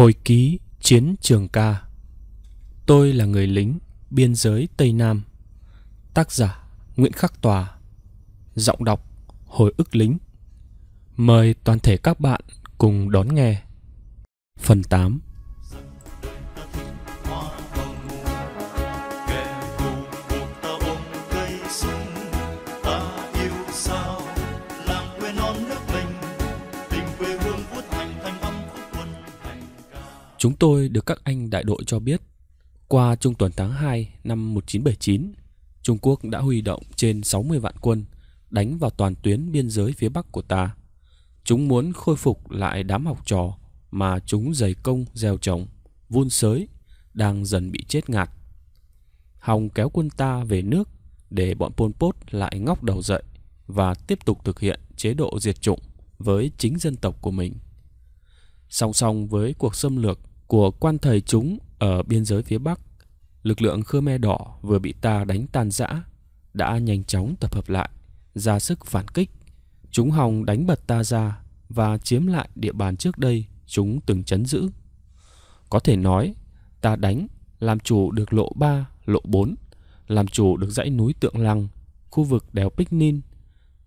Hồi ký Chiến trường ca Tôi là người lính biên giới Tây Nam Tác giả Nguyễn Khắc Tòa Giọng đọc Hồi ức lính Mời toàn thể các bạn cùng đón nghe Phần 8 Chúng tôi được các anh đại đội cho biết, qua trung tuần tháng 2 năm 1979, Trung Quốc đã huy động trên 60 vạn quân đánh vào toàn tuyến biên giới phía Bắc của ta. Chúng muốn khôi phục lại đám học trò mà chúng dày công gieo trồng, vun sới, đang dần bị chết ngạt. Hòng kéo quân ta về nước để bọn Pol Pot lại ngóc đầu dậy và tiếp tục thực hiện chế độ diệt chủng với chính dân tộc của mình. Song song với cuộc xâm lược của quan thầy chúng ở biên giới phía Bắc, lực lượng Khmer Đỏ vừa bị ta đánh tan rã, đã nhanh chóng tập hợp lại, ra sức phản kích. Chúng hòng đánh bật ta ra và chiếm lại địa bàn trước đây chúng từng chấn giữ. Có thể nói, ta đánh, làm chủ được lộ 3, lộ 4, làm chủ được dãy núi Tượng Lăng, khu vực đèo Pích Nin,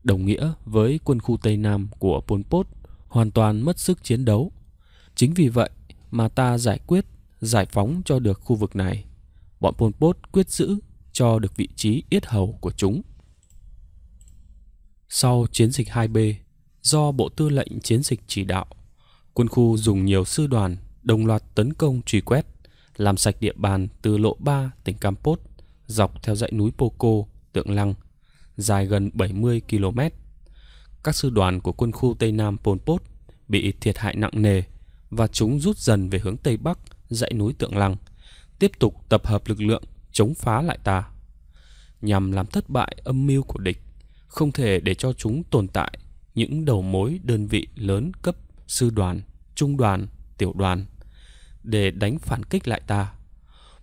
đồng nghĩa với quân khu Tây Nam của Pol Pot hoàn toàn mất sức chiến đấu. Chính vì vậy, mà ta giải quyết, giải phóng cho được khu vực này. Bọn Pol Pot quyết giữ cho được vị trí yết hầu của chúng. Sau chiến dịch 2B, do Bộ Tư lệnh Chiến dịch chỉ đạo, quân khu dùng nhiều sư đoàn đồng loạt tấn công truy quét, làm sạch địa bàn từ lộ 3 tỉnh Campos dọc theo dãy núi Poco, Tượng Lăng, dài gần 70 km. Các sư đoàn của quân khu Tây Nam Pol Pot bị thiệt hại nặng nề và chúng rút dần về hướng tây bắc dãy núi Tượng Lăng, tiếp tục tập hợp lực lượng chống phá lại ta. Nhằm làm thất bại âm mưu của địch, không thể để cho chúng tồn tại những đầu mối đơn vị lớn cấp sư đoàn, trung đoàn, tiểu đoàn để đánh phản kích lại ta.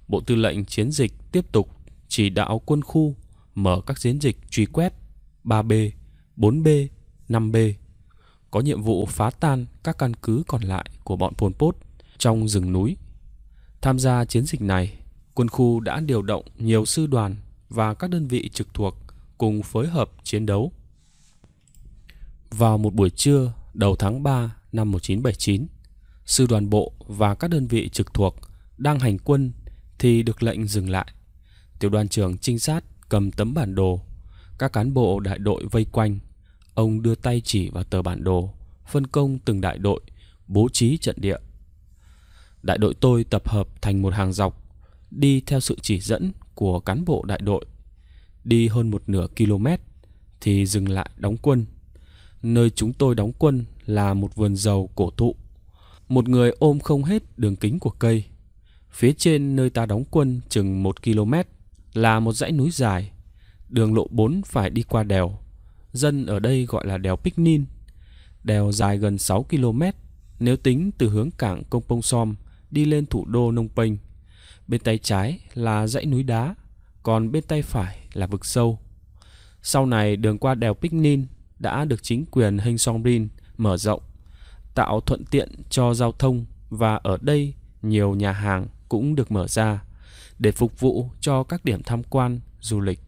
Bộ tư lệnh chiến dịch tiếp tục chỉ đạo quân khu mở các chiến dịch truy quét 3B, 4B, 5B có nhiệm vụ phá tan các căn cứ còn lại của bọn Pol Pot trong rừng núi. Tham gia chiến dịch này, quân khu đã điều động nhiều sư đoàn và các đơn vị trực thuộc cùng phối hợp chiến đấu. Vào một buổi trưa đầu tháng 3 năm 1979, sư đoàn bộ và các đơn vị trực thuộc đang hành quân thì được lệnh dừng lại. Tiểu đoàn trưởng trinh sát cầm tấm bản đồ, các cán bộ đại đội vây quanh Ông đưa tay chỉ vào tờ bản đồ, phân công từng đại đội, bố trí trận địa. Đại đội tôi tập hợp thành một hàng dọc, đi theo sự chỉ dẫn của cán bộ đại đội. Đi hơn một nửa km thì dừng lại đóng quân. Nơi chúng tôi đóng quân là một vườn dầu cổ thụ. Một người ôm không hết đường kính của cây. Phía trên nơi ta đóng quân chừng một km là một dãy núi dài. Đường lộ 4 phải đi qua đèo dân ở đây gọi là đèo Picnin. Đèo dài gần 6 km nếu tính từ hướng cảng Công Pông Som đi lên thủ đô Nông Penh. Bên tay trái là dãy núi đá, còn bên tay phải là vực sâu. Sau này đường qua đèo Picnin đã được chính quyền Heng Somrin mở rộng, tạo thuận tiện cho giao thông và ở đây nhiều nhà hàng cũng được mở ra để phục vụ cho các điểm tham quan, du lịch.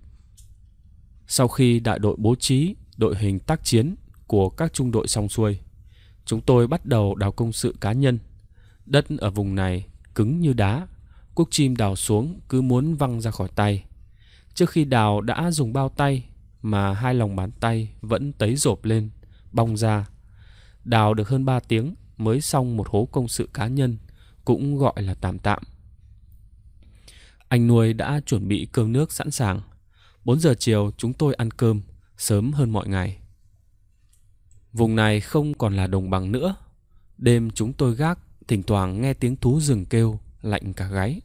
Sau khi đại đội bố trí đội hình tác chiến của các trung đội xong xuôi, chúng tôi bắt đầu đào công sự cá nhân. Đất ở vùng này cứng như đá, cuốc chim đào xuống cứ muốn văng ra khỏi tay. Trước khi đào đã dùng bao tay mà hai lòng bàn tay vẫn tấy rộp lên, bong ra. Đào được hơn 3 tiếng mới xong một hố công sự cá nhân, cũng gọi là tạm tạm. Anh nuôi đã chuẩn bị cơm nước sẵn sàng. 4 giờ chiều chúng tôi ăn cơm sớm hơn mọi ngày. Vùng này không còn là đồng bằng nữa. Đêm chúng tôi gác, thỉnh thoảng nghe tiếng thú rừng kêu, lạnh cả gáy.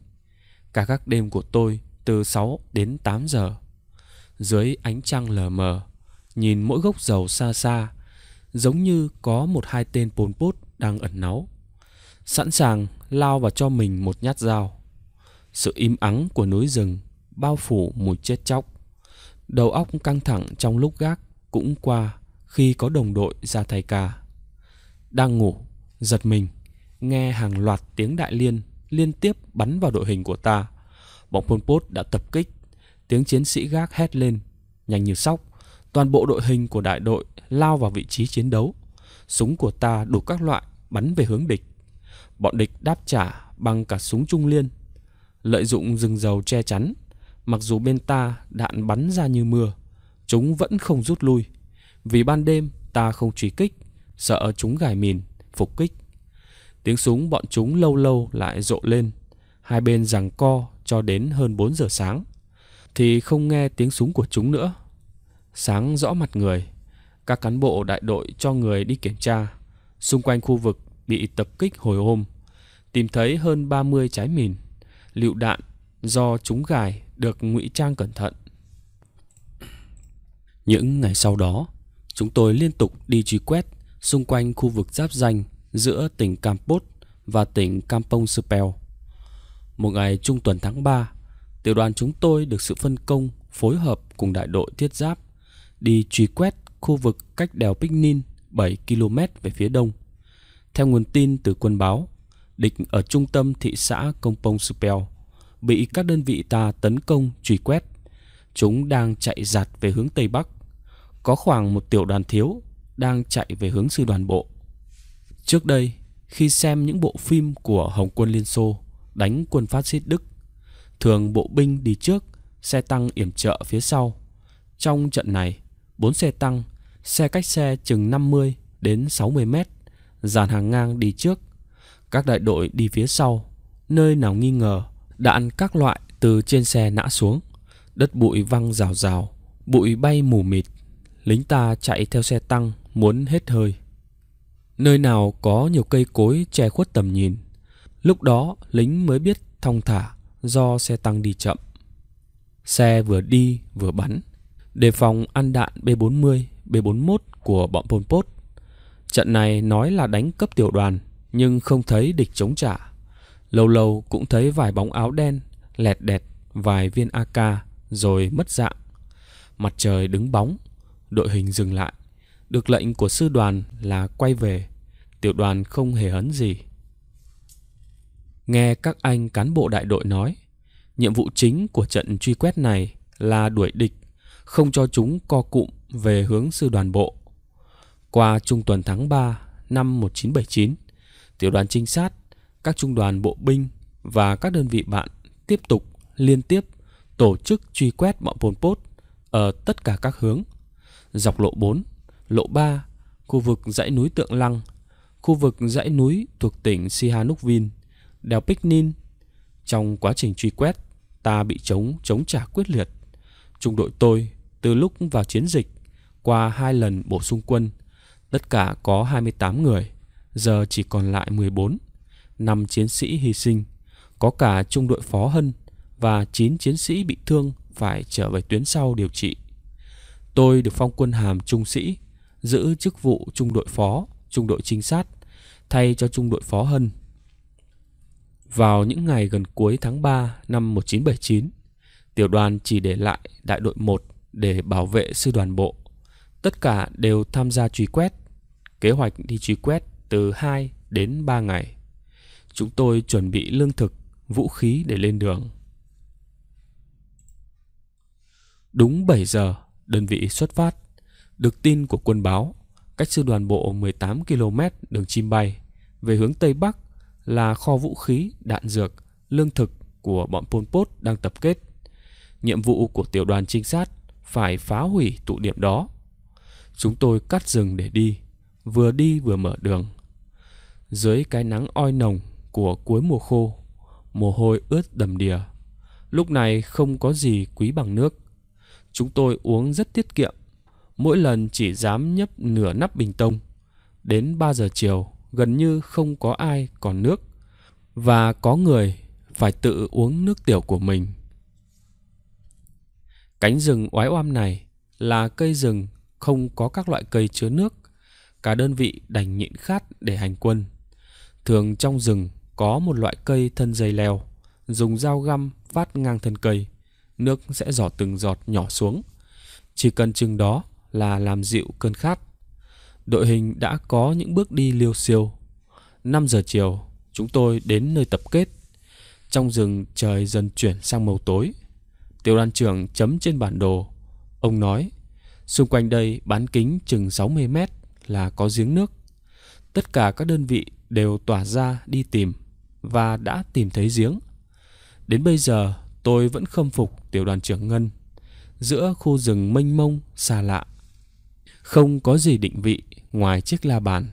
Cả các đêm của tôi từ 6 đến 8 giờ. Dưới ánh trăng lờ mờ, nhìn mỗi gốc dầu xa xa, giống như có một hai tên pồn pốt đang ẩn náu. Sẵn sàng lao vào cho mình một nhát dao. Sự im ắng của núi rừng bao phủ mùi chết chóc. Đầu óc căng thẳng trong lúc gác cũng qua khi có đồng đội ra thay ca. Đang ngủ, giật mình, nghe hàng loạt tiếng đại liên liên tiếp bắn vào đội hình của ta. Bọn Pol Pot đã tập kích, tiếng chiến sĩ gác hét lên, nhanh như sóc. Toàn bộ đội hình của đại đội lao vào vị trí chiến đấu. Súng của ta đủ các loại bắn về hướng địch. Bọn địch đáp trả bằng cả súng trung liên. Lợi dụng rừng dầu che chắn, Mặc dù bên ta đạn bắn ra như mưa, chúng vẫn không rút lui. Vì ban đêm ta không truy kích, sợ chúng gài mìn, phục kích. Tiếng súng bọn chúng lâu lâu lại rộ lên, hai bên giằng co cho đến hơn 4 giờ sáng. Thì không nghe tiếng súng của chúng nữa. Sáng rõ mặt người, các cán bộ đại đội cho người đi kiểm tra. Xung quanh khu vực bị tập kích hồi hôm, tìm thấy hơn 30 trái mìn, lựu đạn do chúng gài được ngụy trang cẩn thận. Những ngày sau đó, chúng tôi liên tục đi truy quét xung quanh khu vực giáp danh giữa tỉnh Campos và tỉnh Kampong Speu. Một ngày trung tuần tháng 3, tiểu đoàn chúng tôi được sự phân công phối hợp cùng đại đội thiết giáp đi truy quét khu vực cách đèo Picnin 7 km về phía đông. Theo nguồn tin từ quân báo, địch ở trung tâm thị xã Kampong Speu bị các đơn vị ta tấn công truy quét. Chúng đang chạy giạt về hướng Tây Bắc. Có khoảng một tiểu đoàn thiếu đang chạy về hướng sư đoàn bộ. Trước đây, khi xem những bộ phim của Hồng quân Liên Xô đánh quân phát xít Đức, thường bộ binh đi trước, xe tăng yểm trợ phía sau. Trong trận này, bốn xe tăng, xe cách xe chừng 50 đến 60 mét, dàn hàng ngang đi trước, các đại đội đi phía sau, nơi nào nghi ngờ Đạn các loại từ trên xe nã xuống, đất bụi văng rào rào, bụi bay mù mịt. Lính ta chạy theo xe tăng, muốn hết hơi. Nơi nào có nhiều cây cối che khuất tầm nhìn. Lúc đó lính mới biết thong thả do xe tăng đi chậm. Xe vừa đi vừa bắn, đề phòng ăn đạn B40, B41 của bọn Pol Pot. Trận này nói là đánh cấp tiểu đoàn, nhưng không thấy địch chống trả. Lâu lâu cũng thấy vài bóng áo đen, lẹt đẹt, vài viên AK rồi mất dạng. Mặt trời đứng bóng, đội hình dừng lại. Được lệnh của sư đoàn là quay về. Tiểu đoàn không hề hấn gì. Nghe các anh cán bộ đại đội nói, nhiệm vụ chính của trận truy quét này là đuổi địch, không cho chúng co cụm về hướng sư đoàn bộ. Qua trung tuần tháng 3 năm 1979, tiểu đoàn trinh sát các trung đoàn bộ binh và các đơn vị bạn tiếp tục liên tiếp tổ chức truy quét bọn Pol Pot ở tất cả các hướng, dọc lộ 4, lộ 3, khu vực dãy núi Tượng Lăng, khu vực dãy núi thuộc tỉnh Sihanoukville, đèo Picnin. Trong quá trình truy quét, ta bị chống chống trả quyết liệt. Trung đội tôi từ lúc vào chiến dịch qua hai lần bổ sung quân, tất cả có 28 người, giờ chỉ còn lại 14 năm chiến sĩ hy sinh, có cả trung đội phó Hân và 9 chiến sĩ bị thương phải trở về tuyến sau điều trị. Tôi được phong quân hàm trung sĩ, giữ chức vụ trung đội phó, trung đội trinh sát, thay cho trung đội phó Hân. Vào những ngày gần cuối tháng 3 năm 1979, tiểu đoàn chỉ để lại đại đội 1 để bảo vệ sư đoàn bộ. Tất cả đều tham gia truy quét, kế hoạch đi truy quét từ 2 đến 3 ngày. Chúng tôi chuẩn bị lương thực, vũ khí để lên đường. Đúng 7 giờ, đơn vị xuất phát. Được tin của quân báo, cách sư đoàn bộ 18 km đường chim bay về hướng Tây Bắc là kho vũ khí, đạn dược, lương thực của bọn Pol Pot đang tập kết. Nhiệm vụ của tiểu đoàn trinh sát phải phá hủy tụ điểm đó. Chúng tôi cắt rừng để đi, vừa đi vừa mở đường. Dưới cái nắng oi nồng của cuối mùa khô, mồ hôi ướt đầm đìa. Lúc này không có gì quý bằng nước. Chúng tôi uống rất tiết kiệm, mỗi lần chỉ dám nhấp nửa nắp bình tông. Đến ba giờ chiều, gần như không có ai còn nước và có người phải tự uống nước tiểu của mình. Cánh rừng oái oăm này là cây rừng không có các loại cây chứa nước. Cả đơn vị đành nhịn khát để hành quân. Thường trong rừng có một loại cây thân dây leo, dùng dao găm vát ngang thân cây, nước sẽ giỏ từng giọt nhỏ xuống. Chỉ cần chừng đó là làm dịu cơn khát. Đội hình đã có những bước đi liêu siêu. 5 giờ chiều, chúng tôi đến nơi tập kết. Trong rừng trời dần chuyển sang màu tối. Tiểu đoàn trưởng chấm trên bản đồ. Ông nói, xung quanh đây bán kính chừng 60 mét là có giếng nước. Tất cả các đơn vị đều tỏa ra đi tìm và đã tìm thấy giếng. Đến bây giờ, tôi vẫn khâm phục tiểu đoàn trưởng Ngân giữa khu rừng mênh mông xa lạ. Không có gì định vị ngoài chiếc la bàn,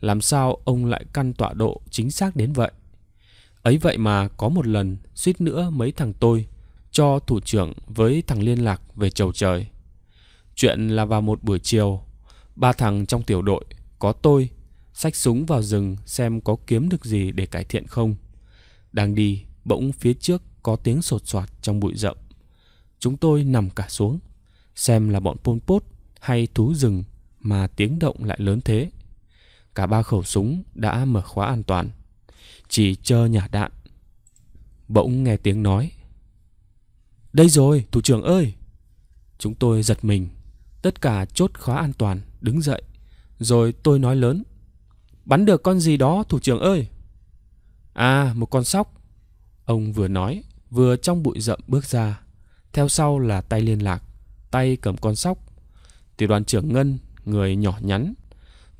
làm sao ông lại căn tọa độ chính xác đến vậy? Ấy vậy mà có một lần suýt nữa mấy thằng tôi cho thủ trưởng với thằng liên lạc về chầu trời. Chuyện là vào một buổi chiều, ba thằng trong tiểu đội có tôi, Xách súng vào rừng xem có kiếm được gì để cải thiện không Đang đi bỗng phía trước có tiếng sột soạt trong bụi rậm Chúng tôi nằm cả xuống Xem là bọn Pol Pot hay thú rừng mà tiếng động lại lớn thế Cả ba khẩu súng đã mở khóa an toàn Chỉ chờ nhả đạn Bỗng nghe tiếng nói Đây rồi, thủ trưởng ơi Chúng tôi giật mình Tất cả chốt khóa an toàn, đứng dậy Rồi tôi nói lớn Bắn được con gì đó thủ trưởng ơi À một con sóc Ông vừa nói Vừa trong bụi rậm bước ra Theo sau là tay liên lạc Tay cầm con sóc Tiểu đoàn trưởng Ngân Người nhỏ nhắn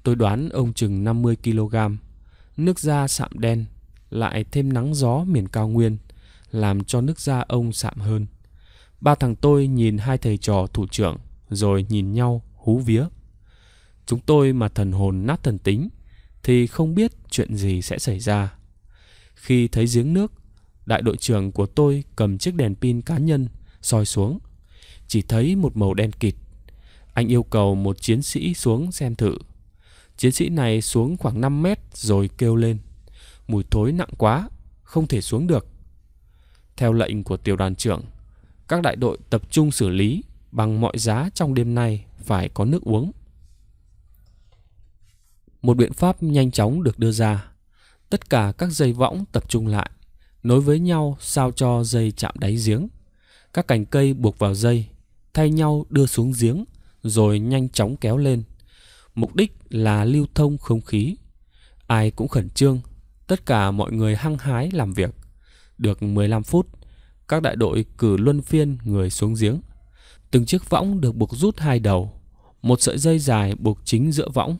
Tôi đoán ông chừng 50kg Nước da sạm đen Lại thêm nắng gió miền cao nguyên Làm cho nước da ông sạm hơn Ba thằng tôi nhìn hai thầy trò thủ trưởng Rồi nhìn nhau hú vía Chúng tôi mà thần hồn nát thần tính thì không biết chuyện gì sẽ xảy ra. Khi thấy giếng nước, đại đội trưởng của tôi cầm chiếc đèn pin cá nhân soi xuống, chỉ thấy một màu đen kịt. Anh yêu cầu một chiến sĩ xuống xem thử. Chiến sĩ này xuống khoảng 5 mét rồi kêu lên. Mùi thối nặng quá, không thể xuống được. Theo lệnh của tiểu đoàn trưởng, các đại đội tập trung xử lý bằng mọi giá trong đêm nay phải có nước uống một biện pháp nhanh chóng được đưa ra. Tất cả các dây võng tập trung lại, nối với nhau sao cho dây chạm đáy giếng. Các cành cây buộc vào dây, thay nhau đưa xuống giếng, rồi nhanh chóng kéo lên. Mục đích là lưu thông không khí. Ai cũng khẩn trương, tất cả mọi người hăng hái làm việc. Được 15 phút, các đại đội cử luân phiên người xuống giếng. Từng chiếc võng được buộc rút hai đầu, một sợi dây dài buộc chính giữa võng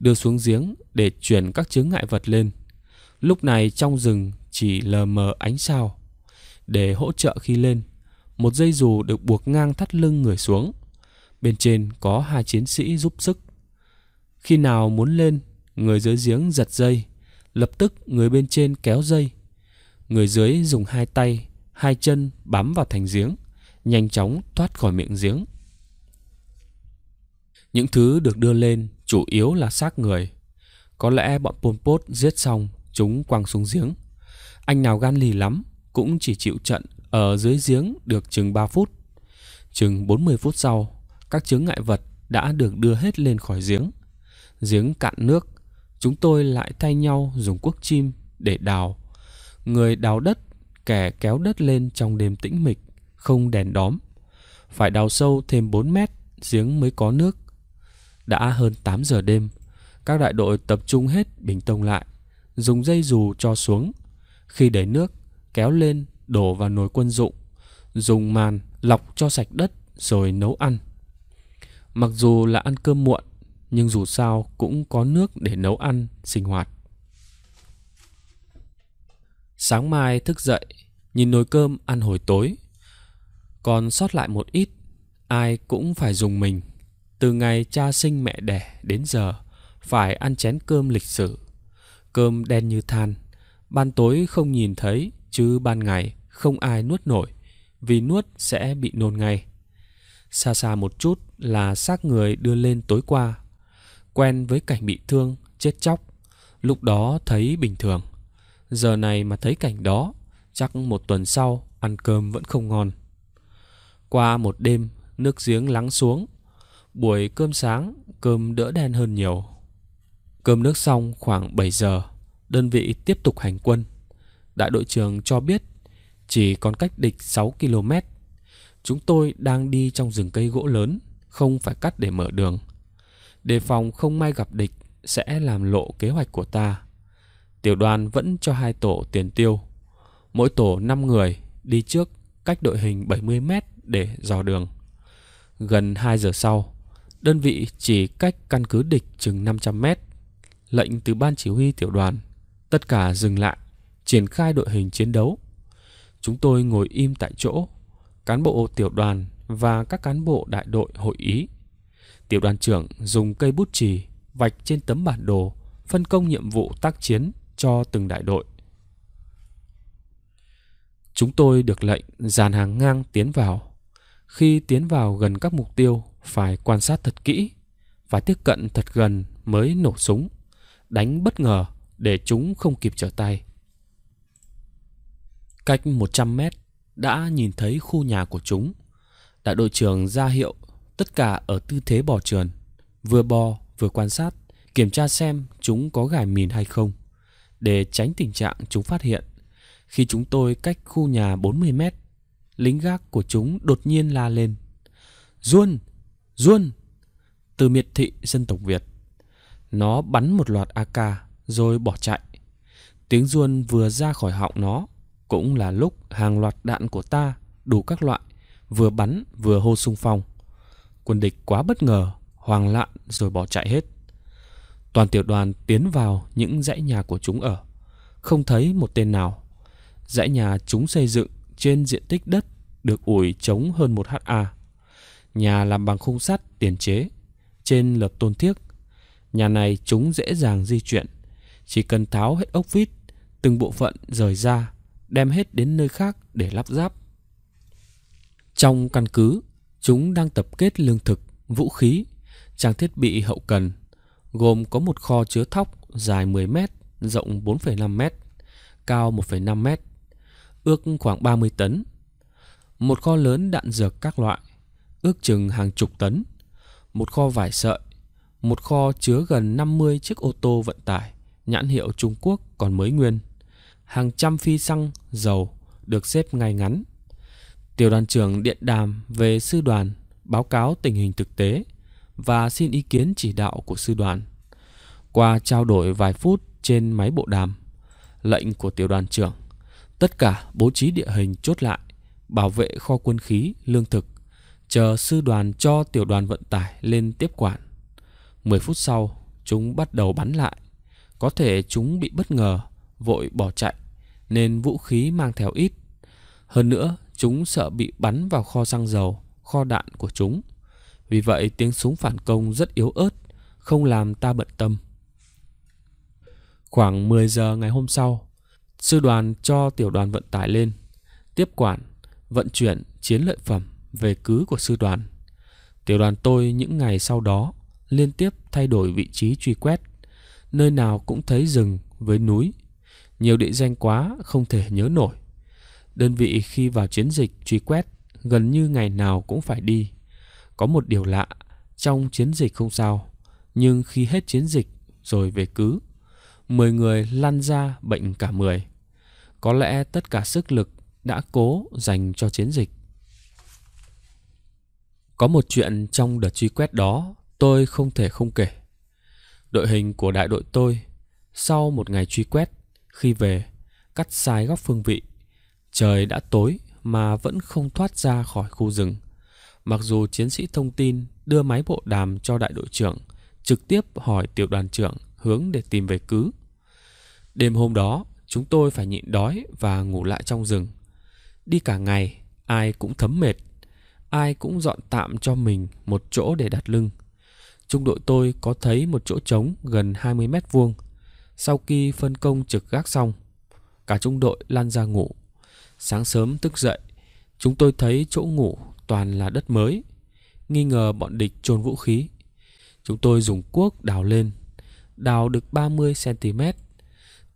đưa xuống giếng để chuyển các chướng ngại vật lên. Lúc này trong rừng chỉ lờ mờ ánh sao. Để hỗ trợ khi lên, một dây dù được buộc ngang thắt lưng người xuống. Bên trên có hai chiến sĩ giúp sức. Khi nào muốn lên, người dưới giếng giật dây, lập tức người bên trên kéo dây. Người dưới dùng hai tay, hai chân bám vào thành giếng, nhanh chóng thoát khỏi miệng giếng. Những thứ được đưa lên chủ yếu là xác người. Có lẽ bọn Pol Pot giết xong, chúng quăng xuống giếng. Anh nào gan lì lắm, cũng chỉ chịu trận ở dưới giếng được chừng 3 phút. Chừng 40 phút sau, các chướng ngại vật đã được đưa hết lên khỏi giếng. Giếng cạn nước, chúng tôi lại thay nhau dùng cuốc chim để đào. Người đào đất, kẻ kéo đất lên trong đêm tĩnh mịch, không đèn đóm. Phải đào sâu thêm 4 mét, giếng mới có nước. Đã hơn 8 giờ đêm, các đại đội tập trung hết bình tông lại, dùng dây dù cho xuống. Khi đẩy nước, kéo lên, đổ vào nồi quân dụng, dùng màn lọc cho sạch đất rồi nấu ăn. Mặc dù là ăn cơm muộn, nhưng dù sao cũng có nước để nấu ăn, sinh hoạt. Sáng mai thức dậy, nhìn nồi cơm ăn hồi tối. Còn sót lại một ít, ai cũng phải dùng mình từ ngày cha sinh mẹ đẻ đến giờ phải ăn chén cơm lịch sử cơm đen như than ban tối không nhìn thấy chứ ban ngày không ai nuốt nổi vì nuốt sẽ bị nôn ngay xa xa một chút là xác người đưa lên tối qua quen với cảnh bị thương chết chóc lúc đó thấy bình thường giờ này mà thấy cảnh đó chắc một tuần sau ăn cơm vẫn không ngon qua một đêm nước giếng lắng xuống Buổi cơm sáng, cơm đỡ đen hơn nhiều. Cơm nước xong khoảng 7 giờ, đơn vị tiếp tục hành quân. Đại đội trưởng cho biết chỉ còn cách địch 6 km. Chúng tôi đang đi trong rừng cây gỗ lớn, không phải cắt để mở đường. Đề phòng không may gặp địch sẽ làm lộ kế hoạch của ta. Tiểu đoàn vẫn cho hai tổ tiền tiêu. Mỗi tổ 5 người đi trước cách đội hình 70 mét để dò đường. Gần 2 giờ sau, Đơn vị chỉ cách căn cứ địch chừng 500 mét. Lệnh từ ban chỉ huy tiểu đoàn, tất cả dừng lại, triển khai đội hình chiến đấu. Chúng tôi ngồi im tại chỗ, cán bộ tiểu đoàn và các cán bộ đại đội hội ý. Tiểu đoàn trưởng dùng cây bút chì vạch trên tấm bản đồ phân công nhiệm vụ tác chiến cho từng đại đội. Chúng tôi được lệnh dàn hàng ngang tiến vào. Khi tiến vào gần các mục tiêu, phải quan sát thật kỹ và tiếp cận thật gần mới nổ súng, đánh bất ngờ để chúng không kịp trở tay. Cách 100 mét đã nhìn thấy khu nhà của chúng. Đại đội trưởng ra hiệu tất cả ở tư thế bò trườn, vừa bò vừa quan sát, kiểm tra xem chúng có gài mìn hay không, để tránh tình trạng chúng phát hiện. Khi chúng tôi cách khu nhà 40 mét, lính gác của chúng đột nhiên la lên. Duân, Ruôn Từ miệt thị dân tộc Việt Nó bắn một loạt AK Rồi bỏ chạy Tiếng ruôn vừa ra khỏi họng nó Cũng là lúc hàng loạt đạn của ta Đủ các loại Vừa bắn vừa hô sung phong Quân địch quá bất ngờ Hoàng lạn rồi bỏ chạy hết Toàn tiểu đoàn tiến vào những dãy nhà của chúng ở Không thấy một tên nào Dãy nhà chúng xây dựng trên diện tích đất được ủi chống hơn một ha Nhà làm bằng khung sắt tiền chế Trên lợp tôn thiếc Nhà này chúng dễ dàng di chuyển Chỉ cần tháo hết ốc vít Từng bộ phận rời ra Đem hết đến nơi khác để lắp ráp Trong căn cứ Chúng đang tập kết lương thực, vũ khí Trang thiết bị hậu cần Gồm có một kho chứa thóc Dài 10 mét, rộng 4,5 mét Cao 1,5 mét Ước khoảng 30 tấn Một kho lớn đạn dược các loại ước chừng hàng chục tấn, một kho vải sợi, một kho chứa gần 50 chiếc ô tô vận tải nhãn hiệu Trung Quốc còn mới nguyên, hàng trăm phi xăng, dầu được xếp ngay ngắn. Tiểu đoàn trưởng điện đàm về sư đoàn, báo cáo tình hình thực tế và xin ý kiến chỉ đạo của sư đoàn. Qua trao đổi vài phút trên máy bộ đàm, lệnh của tiểu đoàn trưởng, tất cả bố trí địa hình chốt lại, bảo vệ kho quân khí, lương thực chờ sư đoàn cho tiểu đoàn vận tải lên tiếp quản. 10 phút sau, chúng bắt đầu bắn lại. Có thể chúng bị bất ngờ, vội bỏ chạy, nên vũ khí mang theo ít. Hơn nữa, chúng sợ bị bắn vào kho xăng dầu, kho đạn của chúng. Vì vậy, tiếng súng phản công rất yếu ớt, không làm ta bận tâm. Khoảng 10 giờ ngày hôm sau, sư đoàn cho tiểu đoàn vận tải lên, tiếp quản, vận chuyển chiến lợi phẩm về cứ của sư đoàn. Tiểu đoàn tôi những ngày sau đó liên tiếp thay đổi vị trí truy quét. Nơi nào cũng thấy rừng với núi. Nhiều địa danh quá không thể nhớ nổi. Đơn vị khi vào chiến dịch truy quét gần như ngày nào cũng phải đi. Có một điều lạ, trong chiến dịch không sao, nhưng khi hết chiến dịch rồi về cứ, 10 người lăn ra bệnh cả 10. Có lẽ tất cả sức lực đã cố dành cho chiến dịch có một chuyện trong đợt truy quét đó tôi không thể không kể. Đội hình của đại đội tôi sau một ngày truy quét khi về cắt sai góc phương vị. Trời đã tối mà vẫn không thoát ra khỏi khu rừng. Mặc dù chiến sĩ thông tin đưa máy bộ đàm cho đại đội trưởng trực tiếp hỏi tiểu đoàn trưởng hướng để tìm về cứ. Đêm hôm đó, chúng tôi phải nhịn đói và ngủ lại trong rừng. Đi cả ngày, ai cũng thấm mệt ai cũng dọn tạm cho mình một chỗ để đặt lưng. Trung đội tôi có thấy một chỗ trống gần 20 mét vuông. Sau khi phân công trực gác xong, cả trung đội lan ra ngủ. Sáng sớm thức dậy, chúng tôi thấy chỗ ngủ toàn là đất mới, nghi ngờ bọn địch chôn vũ khí. Chúng tôi dùng cuốc đào lên, đào được 30 cm,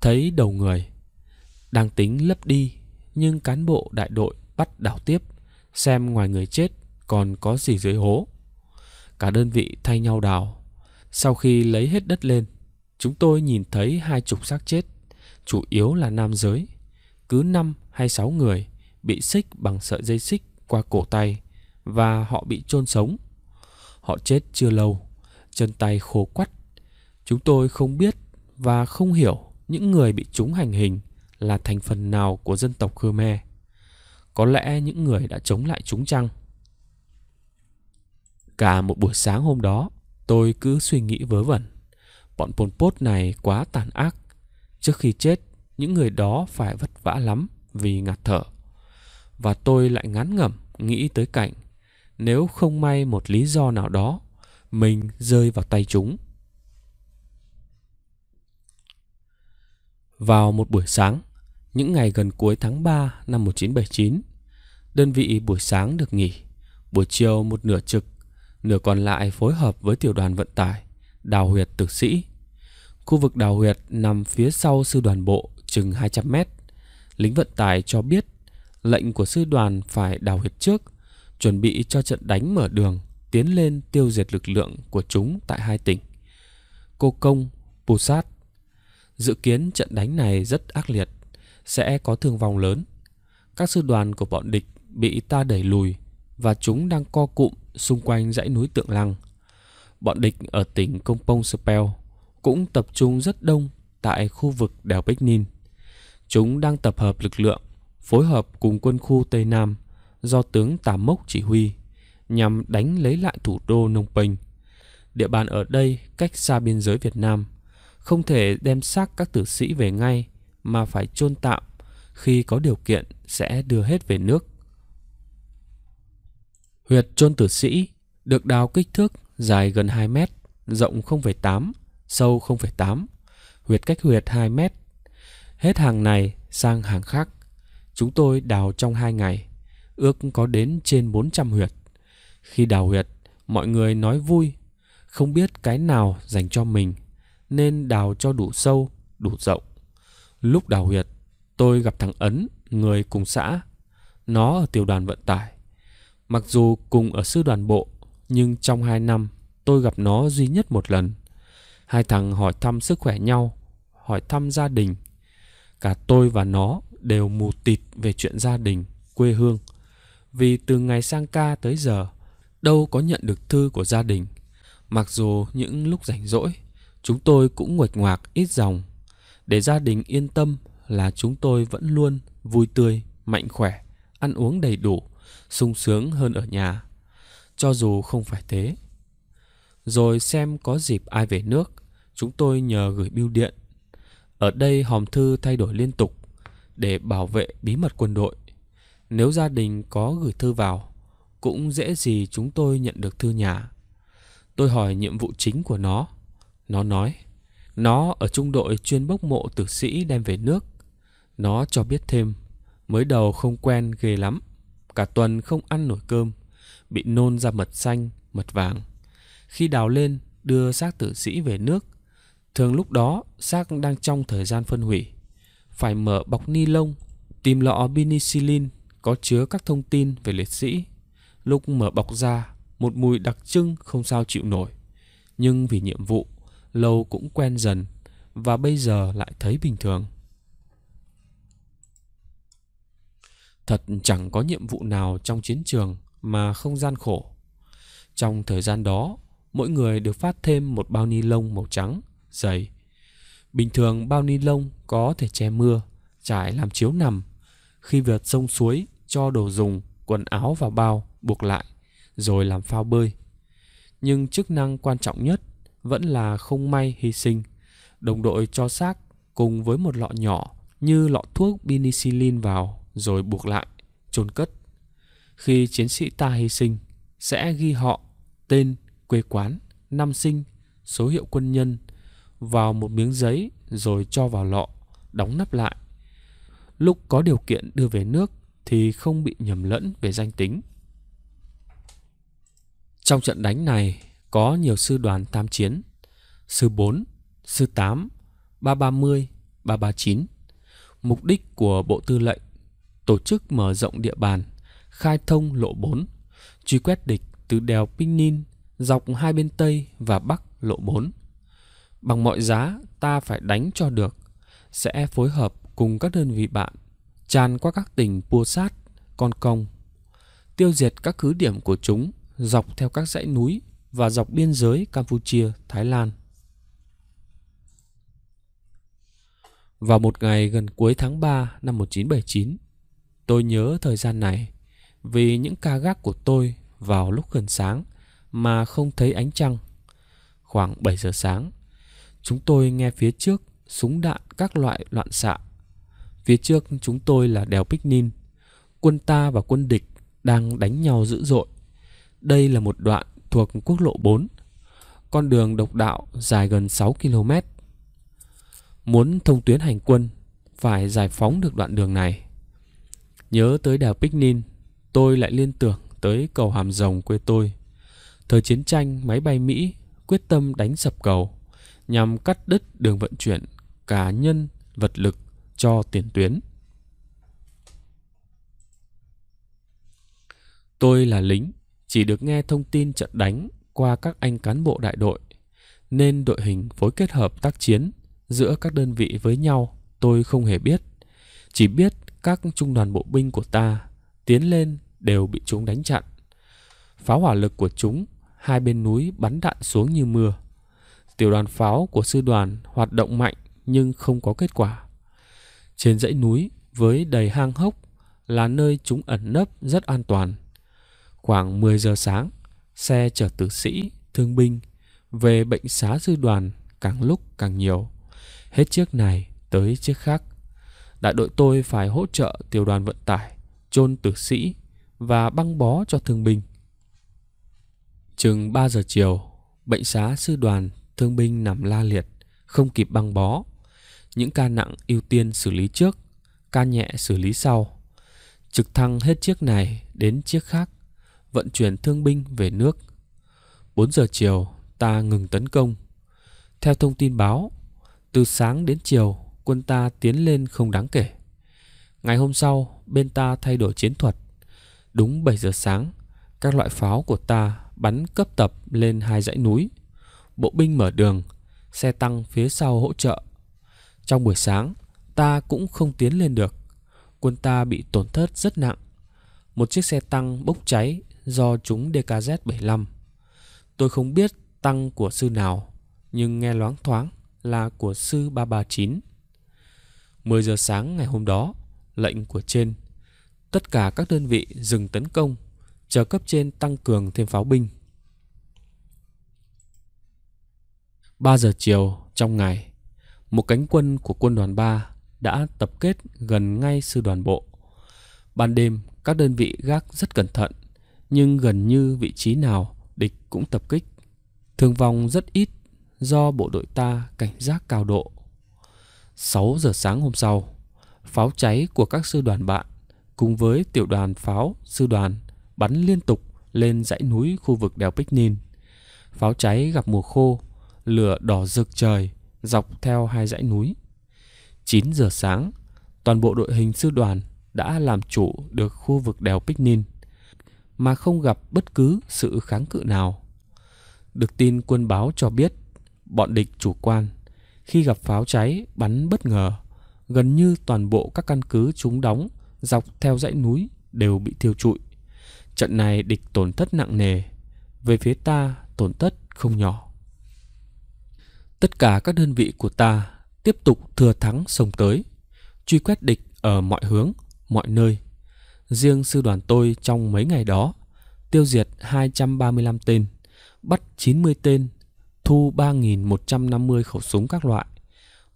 thấy đầu người. Đang tính lấp đi, nhưng cán bộ đại đội bắt đào tiếp xem ngoài người chết còn có gì dưới hố. Cả đơn vị thay nhau đào. Sau khi lấy hết đất lên, chúng tôi nhìn thấy hai chục xác chết, chủ yếu là nam giới. Cứ năm hay sáu người bị xích bằng sợi dây xích qua cổ tay và họ bị chôn sống. Họ chết chưa lâu, chân tay khô quắt. Chúng tôi không biết và không hiểu những người bị chúng hành hình là thành phần nào của dân tộc Khmer. Có lẽ những người đã chống lại chúng chăng? Cả một buổi sáng hôm đó, tôi cứ suy nghĩ vớ vẩn. Bọn Pol Pot này quá tàn ác. Trước khi chết, những người đó phải vất vả lắm vì ngạt thở. Và tôi lại ngán ngẩm nghĩ tới cảnh nếu không may một lý do nào đó mình rơi vào tay chúng. Vào một buổi sáng, những ngày gần cuối tháng 3 năm 1979, Đơn vị buổi sáng được nghỉ, buổi chiều một nửa trực, nửa còn lại phối hợp với tiểu đoàn vận tải, đào huyệt tử sĩ. Khu vực đào huyệt nằm phía sau sư đoàn bộ chừng 200 mét. Lính vận tải cho biết lệnh của sư đoàn phải đào huyệt trước, chuẩn bị cho trận đánh mở đường, tiến lên tiêu diệt lực lượng của chúng tại hai tỉnh. Cô Công, Pù Sát. Dự kiến trận đánh này rất ác liệt, sẽ có thương vong lớn. Các sư đoàn của bọn địch bị ta đẩy lùi và chúng đang co cụm xung quanh dãy núi Tượng Lăng. Bọn địch ở tỉnh Công Pông Spel cũng tập trung rất đông tại khu vực đèo Bích Ninh. Chúng đang tập hợp lực lượng, phối hợp cùng quân khu Tây Nam do tướng Tà Mốc chỉ huy nhằm đánh lấy lại thủ đô Nông Penh. Địa bàn ở đây cách xa biên giới Việt Nam, không thể đem xác các tử sĩ về ngay mà phải chôn tạm, khi có điều kiện sẽ đưa hết về nước. Huyệt chôn tử sĩ được đào kích thước dài gần 2 mét, rộng 0,8, sâu 0,8, huyệt cách huyệt 2 mét. Hết hàng này sang hàng khác. Chúng tôi đào trong 2 ngày, ước có đến trên 400 huyệt. Khi đào huyệt, mọi người nói vui, không biết cái nào dành cho mình, nên đào cho đủ sâu, đủ rộng. Lúc đào huyệt, tôi gặp thằng Ấn, người cùng xã. Nó ở tiểu đoàn vận tải. Mặc dù cùng ở sư đoàn bộ, nhưng trong hai năm tôi gặp nó duy nhất một lần. Hai thằng hỏi thăm sức khỏe nhau, hỏi thăm gia đình. Cả tôi và nó đều mù tịt về chuyện gia đình, quê hương. Vì từ ngày sang ca tới giờ, đâu có nhận được thư của gia đình. Mặc dù những lúc rảnh rỗi, chúng tôi cũng nguệch ngoạc ít dòng. Để gia đình yên tâm là chúng tôi vẫn luôn vui tươi, mạnh khỏe, ăn uống đầy đủ sung sướng hơn ở nhà, cho dù không phải thế. Rồi xem có dịp ai về nước, chúng tôi nhờ gửi bưu điện. Ở đây hòm thư thay đổi liên tục để bảo vệ bí mật quân đội. Nếu gia đình có gửi thư vào, cũng dễ gì chúng tôi nhận được thư nhà. Tôi hỏi nhiệm vụ chính của nó. Nó nói, nó ở trung đội chuyên bốc mộ tử sĩ đem về nước. Nó cho biết thêm, mới đầu không quen ghê lắm. Cả tuần không ăn nổi cơm, bị nôn ra mật xanh, mật vàng. Khi đào lên, đưa xác tử sĩ về nước. Thường lúc đó, xác đang trong thời gian phân hủy. Phải mở bọc ni lông, tìm lọ penicillin có chứa các thông tin về liệt sĩ. Lúc mở bọc ra, một mùi đặc trưng không sao chịu nổi. Nhưng vì nhiệm vụ, lâu cũng quen dần và bây giờ lại thấy bình thường. Thật chẳng có nhiệm vụ nào trong chiến trường mà không gian khổ. Trong thời gian đó, mỗi người được phát thêm một bao ni lông màu trắng, dày. Bình thường bao ni lông có thể che mưa, trải làm chiếu nằm. Khi vượt sông suối, cho đồ dùng, quần áo vào bao, buộc lại, rồi làm phao bơi. Nhưng chức năng quan trọng nhất vẫn là không may hy sinh. Đồng đội cho xác cùng với một lọ nhỏ như lọ thuốc penicillin vào rồi buộc lại, chôn cất. Khi chiến sĩ ta hy sinh, sẽ ghi họ, tên, quê quán, năm sinh, số hiệu quân nhân vào một miếng giấy rồi cho vào lọ, đóng nắp lại. Lúc có điều kiện đưa về nước thì không bị nhầm lẫn về danh tính. Trong trận đánh này có nhiều sư đoàn tham chiến, sư 4, sư 8, 330, 339. Mục đích của Bộ Tư lệnh tổ chức mở rộng địa bàn, khai thông lộ 4, truy quét địch từ đèo Pinin dọc hai bên Tây và Bắc lộ 4. Bằng mọi giá, ta phải đánh cho được, sẽ phối hợp cùng các đơn vị bạn, tràn qua các tỉnh Pua Sát, Con Công, tiêu diệt các cứ điểm của chúng dọc theo các dãy núi và dọc biên giới Campuchia, Thái Lan. Vào một ngày gần cuối tháng 3 năm 1979, Tôi nhớ thời gian này vì những ca gác của tôi vào lúc gần sáng mà không thấy ánh trăng. Khoảng 7 giờ sáng, chúng tôi nghe phía trước súng đạn các loại loạn xạ. Phía trước chúng tôi là đèo bích Picnin. Quân ta và quân địch đang đánh nhau dữ dội. Đây là một đoạn thuộc quốc lộ 4, con đường độc đạo dài gần 6 km. Muốn thông tuyến hành quân, phải giải phóng được đoạn đường này. Nhớ tới đèo Picnin, tôi lại liên tưởng tới cầu Hàm Rồng quê tôi. Thời chiến tranh, máy bay Mỹ quyết tâm đánh sập cầu nhằm cắt đứt đường vận chuyển cá nhân, vật lực cho tiền tuyến. Tôi là lính, chỉ được nghe thông tin trận đánh qua các anh cán bộ đại đội, nên đội hình phối kết hợp tác chiến giữa các đơn vị với nhau tôi không hề biết. Chỉ biết các trung đoàn bộ binh của ta tiến lên đều bị chúng đánh chặn. Pháo hỏa lực của chúng hai bên núi bắn đạn xuống như mưa. Tiểu đoàn pháo của sư đoàn hoạt động mạnh nhưng không có kết quả. Trên dãy núi với đầy hang hốc là nơi chúng ẩn nấp rất an toàn. Khoảng 10 giờ sáng, xe chở tử sĩ, thương binh về bệnh xá sư đoàn càng lúc càng nhiều. Hết chiếc này tới chiếc khác. Đại đội tôi phải hỗ trợ tiểu đoàn vận tải, chôn tử sĩ và băng bó cho thương binh. Chừng 3 giờ chiều, bệnh xá sư đoàn thương binh nằm la liệt, không kịp băng bó. Những ca nặng ưu tiên xử lý trước, ca nhẹ xử lý sau. Trực thăng hết chiếc này đến chiếc khác, vận chuyển thương binh về nước. 4 giờ chiều, ta ngừng tấn công. Theo thông tin báo, từ sáng đến chiều quân ta tiến lên không đáng kể. Ngày hôm sau, bên ta thay đổi chiến thuật. Đúng 7 giờ sáng, các loại pháo của ta bắn cấp tập lên hai dãy núi. Bộ binh mở đường, xe tăng phía sau hỗ trợ. Trong buổi sáng, ta cũng không tiến lên được. Quân ta bị tổn thất rất nặng. Một chiếc xe tăng bốc cháy do chúng DKZ-75. Tôi không biết tăng của sư nào, nhưng nghe loáng thoáng là của sư 339. 10 giờ sáng ngày hôm đó, lệnh của trên, tất cả các đơn vị dừng tấn công, chờ cấp trên tăng cường thêm pháo binh. 3 giờ chiều trong ngày, một cánh quân của quân đoàn 3 đã tập kết gần ngay sư đoàn bộ. Ban đêm, các đơn vị gác rất cẩn thận, nhưng gần như vị trí nào địch cũng tập kích. Thương vong rất ít do bộ đội ta cảnh giác cao độ. 6 giờ sáng hôm sau, pháo cháy của các sư đoàn bạn cùng với tiểu đoàn pháo sư đoàn bắn liên tục lên dãy núi khu vực đèo Bích Ninh. Pháo cháy gặp mùa khô, lửa đỏ rực trời dọc theo hai dãy núi. 9 giờ sáng, toàn bộ đội hình sư đoàn đã làm chủ được khu vực đèo Bích Ninh mà không gặp bất cứ sự kháng cự nào. Được tin quân báo cho biết, bọn địch chủ quan khi gặp pháo cháy bắn bất ngờ, gần như toàn bộ các căn cứ chúng đóng dọc theo dãy núi đều bị thiêu trụi. Trận này địch tổn thất nặng nề, về phía ta tổn thất không nhỏ. Tất cả các đơn vị của ta tiếp tục thừa thắng sông tới, truy quét địch ở mọi hướng, mọi nơi. Riêng sư đoàn tôi trong mấy ngày đó tiêu diệt 235 tên, bắt 90 tên thu 3.150 khẩu súng các loại,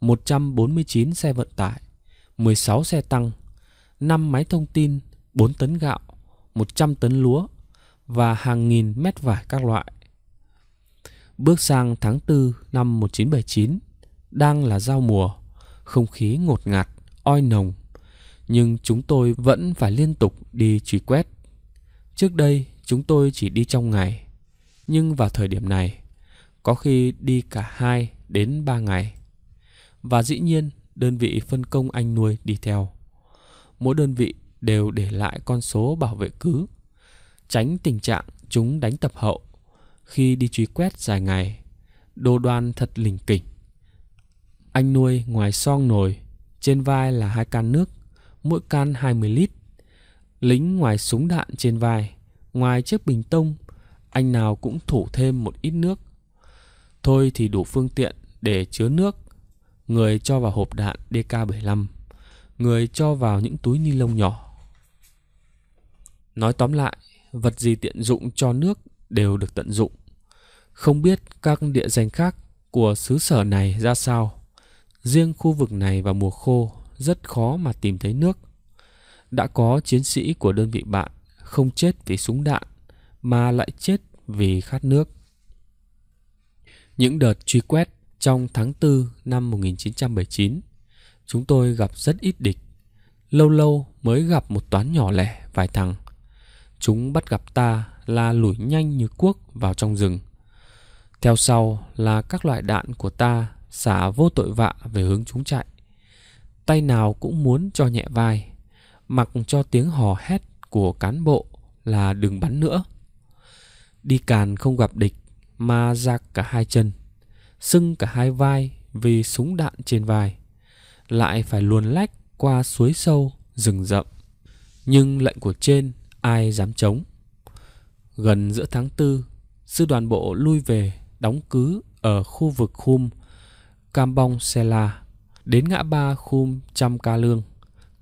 149 xe vận tải, 16 xe tăng, 5 máy thông tin, 4 tấn gạo, 100 tấn lúa và hàng nghìn mét vải các loại. Bước sang tháng 4 năm 1979, đang là giao mùa, không khí ngột ngạt, oi nồng, nhưng chúng tôi vẫn phải liên tục đi truy quét. Trước đây, chúng tôi chỉ đi trong ngày, nhưng vào thời điểm này, có khi đi cả 2 đến 3 ngày. Và dĩ nhiên, đơn vị phân công anh nuôi đi theo. Mỗi đơn vị đều để lại con số bảo vệ cứ, tránh tình trạng chúng đánh tập hậu khi đi truy quét dài ngày. Đồ đoàn thật lỉnh kỉnh. Anh nuôi ngoài song nồi, trên vai là hai can nước, mỗi can 20 lít. Lính ngoài súng đạn trên vai, ngoài chiếc bình tông, anh nào cũng thủ thêm một ít nước – Thôi thì đủ phương tiện để chứa nước. Người cho vào hộp đạn DK-75. Người cho vào những túi ni lông nhỏ. Nói tóm lại, vật gì tiện dụng cho nước đều được tận dụng. Không biết các địa danh khác của xứ sở này ra sao. Riêng khu vực này vào mùa khô rất khó mà tìm thấy nước. Đã có chiến sĩ của đơn vị bạn không chết vì súng đạn mà lại chết vì khát nước. Những đợt truy quét trong tháng 4 năm 1979, chúng tôi gặp rất ít địch. Lâu lâu mới gặp một toán nhỏ lẻ vài thằng. Chúng bắt gặp ta là lủi nhanh như cuốc vào trong rừng. Theo sau là các loại đạn của ta xả vô tội vạ về hướng chúng chạy. Tay nào cũng muốn cho nhẹ vai, mặc cho tiếng hò hét của cán bộ là đừng bắn nữa. Đi càn không gặp địch mà giặc cả hai chân, sưng cả hai vai vì súng đạn trên vai, lại phải luồn lách qua suối sâu, rừng rậm. Nhưng lệnh của trên ai dám chống. Gần giữa tháng tư, sư đoàn bộ lui về đóng cứ ở khu vực khum Campong Sela đến ngã ba khum Trăm Ca Lương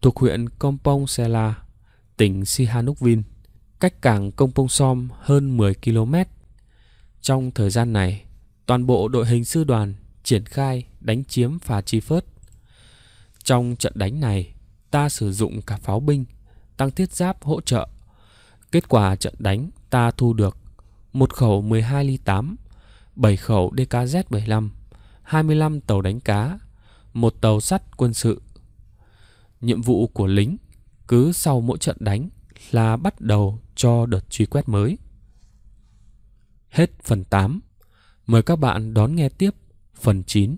thuộc huyện Kompong Sela, tỉnh Sihanoukville, cách cảng Kompong Som hơn 10 km trong thời gian này, toàn bộ đội hình sư đoàn triển khai đánh chiếm phà Chi Phớt. Trong trận đánh này, ta sử dụng cả pháo binh, tăng thiết giáp hỗ trợ. Kết quả trận đánh ta thu được một khẩu 12 ly 8, 7 khẩu DKZ-75, 25 tàu đánh cá, một tàu sắt quân sự. Nhiệm vụ của lính cứ sau mỗi trận đánh là bắt đầu cho đợt truy quét mới. Hết phần 8. Mời các bạn đón nghe tiếp phần 9.